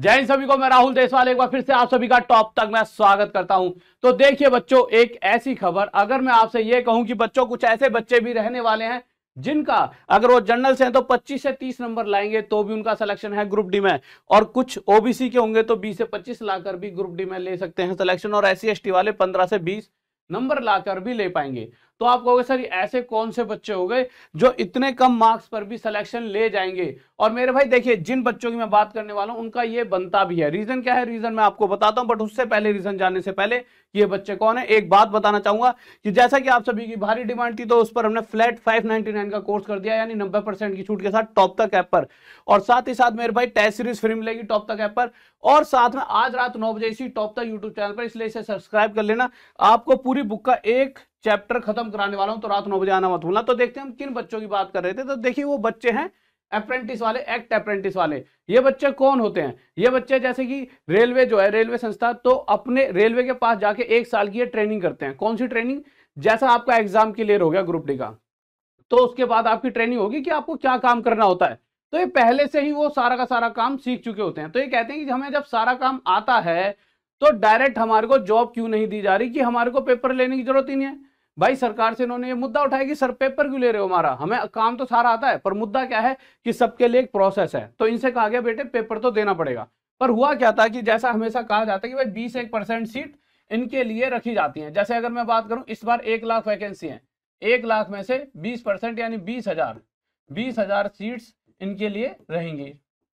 जय हिंद सभी को मैं राहुल देशवाल एक बार फिर से आप सभी का टॉप तक मैं स्वागत करता हूं तो देखिए बच्चों एक ऐसी खबर अगर मैं आपसे ये कहूं कि बच्चों कुछ ऐसे बच्चे भी रहने वाले हैं जिनका अगर वो जनरल से हैं तो 25 से 30 नंबर लाएंगे तो भी उनका सिलेक्शन है ग्रुप डी में और कुछ ओबीसी के होंगे तो बीस से पच्चीस लाकर भी ग्रुप डी में ले सकते हैं सिलेक्शन और एस सी वाले पंद्रह से बीस नंबर लाकर भी ले पाएंगे तो आप कहोगे सर ऐसे कौन से बच्चे हो गए जो इतने कम मार्क्स पर भी सिलेक्शन ले जाएंगे और मेरे भाई देखिए जिन बच्चों की मैं बात करने वाला हूं उनका ये बनता भी है रीजन क्या है रीजन मैं आपको बताता हूं बट उससे पहले रीजन जानने से पहले ये बच्चे कौन है एक बात बताना चाहूंगा कि जैसा कि आप सभी की भारी डिमांड थी तो उस पर हमने फ्लैट फाइव का कोर्स कर दिया यानी नब्बे परसेंट की छूट के साथ टॉप तक ऐप पर और साथ ही साथ मेरे भाई टेस्ट सीरीज फ्री मिलेगी टॉप तक ऐप पर और साथ में आज रात नौ बजे इसी टॉप तक यूट्यूब चैनल पर इसलिए इसे सब्सक्राइब कर लेना आपको पूरी बुक का एक चैप्टर खत्म कराने वाला हूं तो रात नौ बजे आना मत भूलना तो देखते हैं हम किन बच्चों की बात कर रहे थे तो देखिए वो बच्चे हैं अप्रेंटिस वाले एक्ट अप्रेंटिस वाले ये बच्चे कौन होते हैं ये बच्चे जैसे कि रेलवे जो है रेलवे संस्था तो अपने रेलवे के पास जाके एक साल की ट्रेनिंग करते हैं कौन सी ट्रेनिंग जैसा आपका एग्जाम क्लियर हो गया ग्रुप डी का तो उसके बाद आपकी ट्रेनिंग होगी कि आपको क्या काम करना होता है तो ये पहले से ही वो सारा का सारा काम सीख चुके होते हैं तो ये कहते हैं कि हमें जब सारा काम आता है तो डायरेक्ट हमारे को जॉब क्यों नहीं दी जा रही कि हमारे को पेपर लेने की जरूरत ही नहीं है भाई सरकार से इन्होंने ये मुद्दा उठाया कि सर पेपर क्यों ले रहे हो हमारा हमें काम तो सारा आता है पर मुद्दा क्या है कि सबके लिए एक प्रोसेस है तो इनसे कहा गया बेटे पेपर तो देना पड़ेगा पर हुआ क्या था कि जैसा हमेशा कहा जाता है कि भाई बीस एक परसेंट सीट इनके लिए रखी जाती है जैसे अगर मैं बात करूं इस बार एक लाख वैकेंसी है एक लाख में से बीस परसेंट यानी बीस हजार बीस हजार सीट्स इनके लिए रहेंगी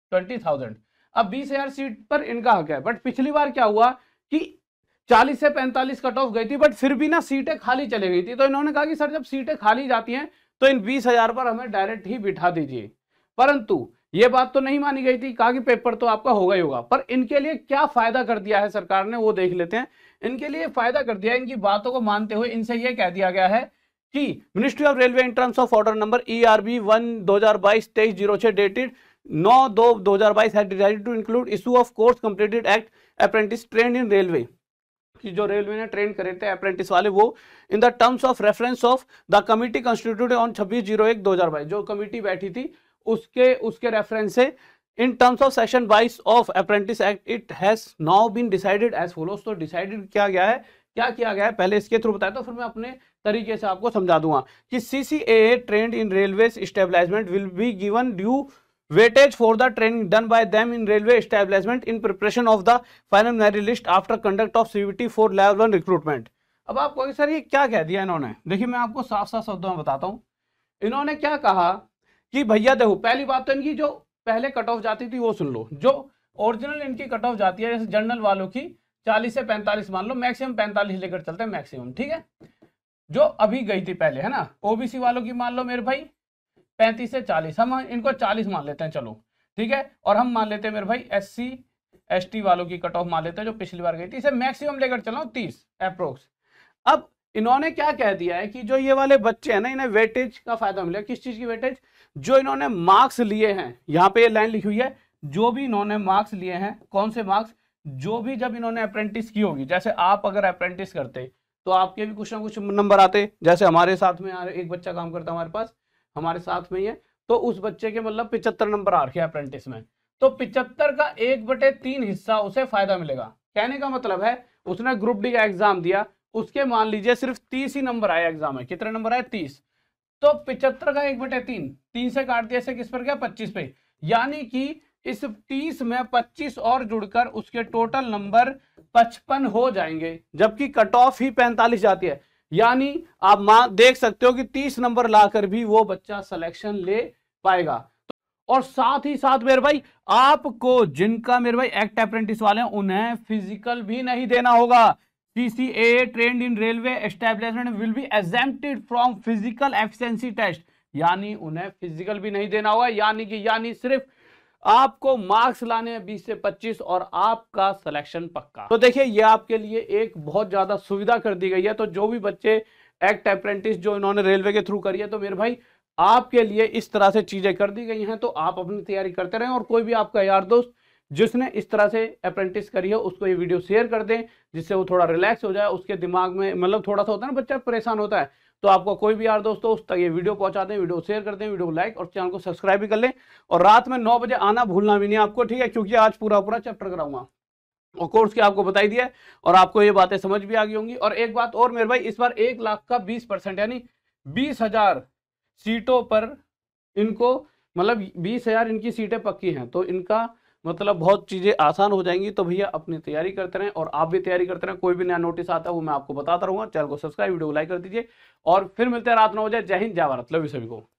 ट्वेंटी थाउजेंड अब बीस हजार सीट पर इनका हक है बट पिछली बार क्या हुआ कि 40 से 45 कट ऑफ गई थी बट फिर भी ना सीटें खाली चली गई थी तो इन्होंने कहा कि सर जब सीटें खाली जाती हैं तो इन बीस हजार पर हमें डायरेक्ट ही बिठा दीजिए परंतु ये बात तो नहीं मानी गई थी कहा कि पेपर तो आपका होगा ही होगा पर इनके लिए क्या फायदा कर दिया है सरकार ने वो देख लेते हैं इनके लिए फायदा कर दिया है इनकी बातों को मानते हुए इनसे यह कह दिया गया है कि ministry of railway in terms of order number E R B one दो हजार बाईस तेईस जीरो छः डेटेड नौ दो दो हजार बाईस to include issue of course completed act apprentice train in railway कि जो रेलवे ने ट्रेन करे थे अप्रेंटिस वाले वो in the terms of reference of the committee constitute on छब्बीस जीरो एक दो हजार बाईस जो कमिटी बैठी थी उसके उसके रेफरेंस से इन टर्म्स ऑफ सेशन बाईस of apprentice act it has now been decided as follows तो डिसाइडेड किया गया है क्या किया गया है पहले इसके थ्रू बताया तो फिर मैं अपने तरीके से आपको समझा दूंगा कि C C A trained in railway establishment will be given due weightage for the training done by them in railway establishment in preparation of the final merit list after conduct of CBT for level one recruitment अब आप कहोगे sir ये क्या कह दिया इन्होंने देखिए मैं आपको साफ साफ शब्दों में बताता हूँ इन्होंने क्या कहा कि भैया देखो पहली बात तो इनकी जो पहले कट ऑफ जाती थी वो सुन लो जो ओरिजिनल इनकी कट ऑफ जाती है जैसे जनरल वालों की 40 से 45 मान लो मैक्सिमम 45 लेकर चलते हैं मैक्सिमम ठीक है जो अभी गई थी पहले है ना ओबीसी वालों की मान लो मेरे भाई पैंतीस से चालीस हम इनको चालीस मान लेते हैं चलो ठीक है और हम मान लेते हैं मेरे भाई एस सी एस टी वालों की कट ऑफ मान लेते हैं जो पिछली बार गई थी इसे मैक्सिमम लेकर चला हूँ तीस अप्रोक्स अब इन्होंने क्या कह दिया है कि जो ये वाले बच्चे हैं ना इन्हें वेटेज का फायदा मिला किस चीज की वेटेज जो इन्होंने मार्क्स लिए हैं यहाँ पे ये लाइन लिखी हुई है जो भी इन्होंने मार्क्स लिए हैं कौन से मार्क्स जो भी जब इन्होंने अप्रेंटिस की होगी जैसे आप अगर अप्रेंटिस करते तो आपके भी कुछ ना कुछ नंबर आते जैसे हमारे साथ में एक बच्चा काम करता हमारे पास हमारे साथ में ही है तो उस बच्चे के मतलब पिचहत्तर नंबर आ रखे अप्रेंटिस में तो पिचहत्तर का एक बटे तीन हिस्सा उसे फायदा मिलेगा कहने का मतलब है उसने ग्रुप डी का एग्जाम दिया उसके मान लीजिए सिर्फ तीस ही नंबर आए एग्जाम में कितने नंबर आए तीस तो पिचहत्तर का एक बटे तीन तीन से काट दिया से किस पर गया पच्चीस पे यानी कि इस तीस में पच्चीस और जुड़कर उसके टोटल नंबर पचपन हो जाएंगे जबकि कट ऑफ ही पैंतालीस जाती है यानी आप मां देख सकते हो कि तीस नंबर लाकर भी वो बच्चा सिलेक्शन ले पाएगा तो, और साथ ही साथ मेरे भाई आपको जिनका मेरे भाई एक्ट अप्रेंटिस वाले हैं उन्हें फिजिकल भी नहीं देना होगा CCA trained in railway establishment will be exempted from physical efficiency test यानी उन्हें फिजिकल भी नहीं देना होगा यानी कि यानी सिर्फ आपको मार्क्स लाने हैं 20 से 25 और आपका सिलेक्शन पक्का तो देखिए ये आपके लिए एक बहुत ज़्यादा सुविधा कर दी गई है तो जो भी बच्चे एक्ट अप्रेंटिस जो इन्होंने रेलवे के थ्रू करी है तो मेरे भाई आपके लिए इस तरह से चीज़ें कर दी गई हैं तो आप अपनी तैयारी करते रहें और कोई भी आपका यार दोस्त जिसने इस तरह से अप्रेंटिस करी है उसको ये वीडियो शेयर कर दें जिससे वो थोड़ा रिलैक्स हो जाए उसके दिमाग में मतलब थोड़ा सा होता है ना बच्चा परेशान होता है तो आपका कोई भी यार दोस्तों उस तक ये वीडियो पहुंचा दें वीडियो शेयर कर दें वीडियो को लाइक और चैनल को सब्सक्राइब भी कर लें और रात में नौ बजे आना भूलना भी नहीं आपको ठीक है क्योंकि आज पूरा पूरा चैप्टर कराऊंगा और कोर्स के आपको बताई दिया और आपको ये बातें समझ भी आ गई होंगी और एक बात और मेरे भाई इस बार एक लाख का बीस परसेंट यानी बीस हजार सीटों पर इनको मतलब बीस हजार इनकी सीटें पक्की हैं तो इनका मतलब बहुत चीज़ें आसान हो जाएंगी तो भैया अपनी तैयारी करते रहें और आप भी तैयारी करते रहें कोई भी नया नोटिस आता है वो मैं आपको बताता रहूँगा चैनल को सब्सक्राइब वीडियो को लाइक कर दीजिए और फिर मिलते हैं रात नौ बजे जय हिंद जय भारत लव यू सभी को